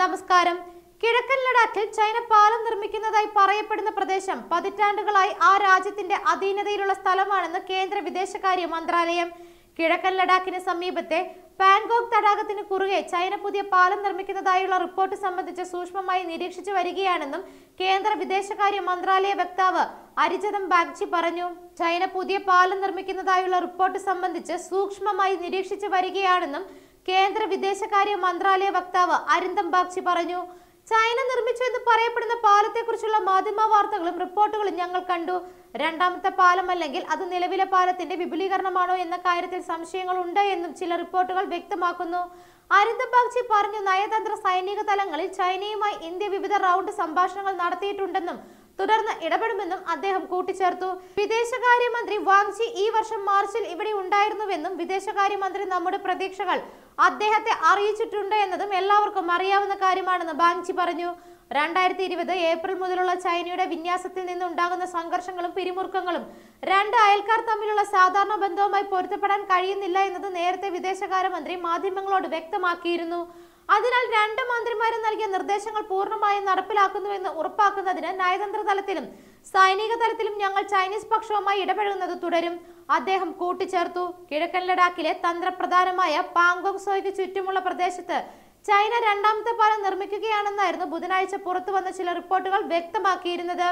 നമസ്കാരം കിഴക്കൻ ലഡാക്കിൽ ചൈന പാലം നിർമ്മിക്കുന്നതായി പറയപ്പെടുന്ന പ്രദേശം പതിറ്റാണ്ടുകളായി ആ രാജ്യത്തിന്റെ അധീനതയിലുള്ള സ്ഥലമാണെന്ന് കേന്ദ്ര വിദേശകാര്യ മന്ത്രാലയം കിഴക്കൻ ലഡാക്കിന് സമീപത്തെ പാൻഗോങ് തടാകത്തിന് കുറുകെ ചൈന പുതിയ പാലം നിർമ്മിക്കുന്നതായുള്ള റിപ്പോർട്ട് സംബന്ധിച്ച് സൂക്ഷ്മമായി നിരീക്ഷിച്ചു വരികയാണെന്നും കേന്ദ്ര വിദേശകാര്യ മന്ത്രാലയ വക്താവ് അരിചതം ബാഗ്ജി പറഞ്ഞു ചൈന പുതിയ പാലം നിർമ്മിക്കുന്നതായുള്ള റിപ്പോർട്ട് സംബന്ധിച്ച് സൂക്ഷ്മമായി നിരീക്ഷിച്ചു വരികയാണെന്നും കേന്ദ്ര വിദേശകാര്യ മന്ത്രാലയ വക്താവ് അരിന്തം ബാഗ്ചി പറഞ്ഞു ചൈന നിർമ്മിച്ചു എന്ന് പറയപ്പെടുന്ന പാലത്തെക്കുറിച്ചുള്ള മാധ്യമ വാർത്തകളും റിപ്പോർട്ടുകളും ഞങ്ങൾ കണ്ടു രണ്ടാമത്തെ പാലം അല്ലെങ്കിൽ അത് നിലവിലെ പാലത്തിന്റെ വിപുലീകരണമാണോ എന്ന കാര്യത്തിൽ സംശയങ്ങൾ ഉണ്ട് എന്നും ചില റിപ്പോർട്ടുകൾ വ്യക്തമാക്കുന്നു അരിന്ദം ബാഗ്ചി പറഞ്ഞു നയതന്ത്ര സൈനിക തലങ്ങളിൽ ചൈനയുമായി ഇന്ത്യ വിവിധ റൗണ്ട് സംഭാഷണങ്ങൾ നടത്തിയിട്ടുണ്ടെന്നും തുടർന്ന് ഇടപെടുമെന്നും അദ്ദേഹം കൂട്ടിച്ചേർത്തു വിദേശകാര്യമന്ത്രി വാങ്ചി ഈ വർഷം മാർച്ചിൽ ഇവിടെ ഉണ്ടായിരുന്നുവെന്നും വിദേശകാര്യമന്ത്രി നമ്മുടെ പ്രതീക്ഷകൾ അദ്ദേഹത്തെ അറിയിച്ചിട്ടുണ്ട് എന്നതും എല്ലാവർക്കും അറിയാവുന്ന കാര്യമാണെന്ന് ബാങ്ചി പറഞ്ഞു രണ്ടായിരത്തി ഇരുപത് ഏപ്രിൽ മുതലുള്ള ചൈനയുടെ വിന്യാസത്തിൽ നിന്നുണ്ടാകുന്ന സംഘർഷങ്ങളും പിരിമുറുക്കങ്ങളും രണ്ട് അയൽക്കാർ തമ്മിലുള്ള സാധാരണ ബന്ധവുമായി പൊരുത്തപ്പെടാൻ കഴിയുന്നില്ല എന്നത് നേരത്തെ വിദേശകാര്യമന്ത്രി മാധ്യമങ്ങളോട് വ്യക്തമാക്കിയിരുന്നു അതിനാൽ രണ്ട് മന്ത്രിമാരും നൽകിയ നിർദ്ദേശങ്ങൾ പൂർണ്ണമായും നടപ്പിലാക്കുന്നുവെന്ന് ഉറപ്പാക്കുന്നതിന് നയതന്ത്ര തലത്തിലും സൈനിക തലത്തിലും ഞങ്ങൾ ചൈനീസ് പക്ഷവുമായി ഇടപെടുന്നത് തുടരും അദ്ദേഹം കൂട്ടിച്ചേർത്തു കിഴക്കൻ ലഡാക്കിലെ തന്ത്രപ്രധാനമായ പാങ്കോങ് സോയ്ക്ക് ചുറ്റുമുള്ള പ്രദേശത്ത് ചൈന രണ്ടാമത്തെ പാലം നിർമ്മിക്കുകയാണെന്നായിരുന്നു ബുധനാഴ്ച പുറത്തു വന്ന ചില റിപ്പോർട്ടുകൾ വ്യക്തമാക്കിയിരുന്നത്